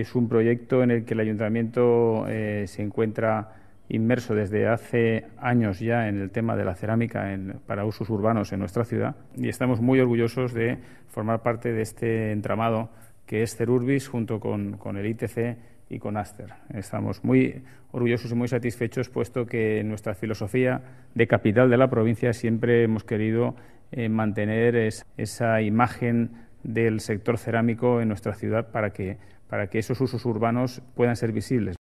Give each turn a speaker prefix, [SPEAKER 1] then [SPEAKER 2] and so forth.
[SPEAKER 1] es un proyecto en el que el ayuntamiento eh, se encuentra inmerso desde hace años ya en el tema de la cerámica para usos urbanos en nuestra ciudad y estamos muy orgullosos de formar parte de este entramado que es Cerurbis junto con, el ITC y con Aster. Estamos muy orgullosos y muy satisfechos puesto que en nuestra filosofía de capital de la provincia siempre hemos querido eh, mantener esa imagen del sector cerámico en nuestra ciudad para que, para que esos usos urbanos puedan ser visibles.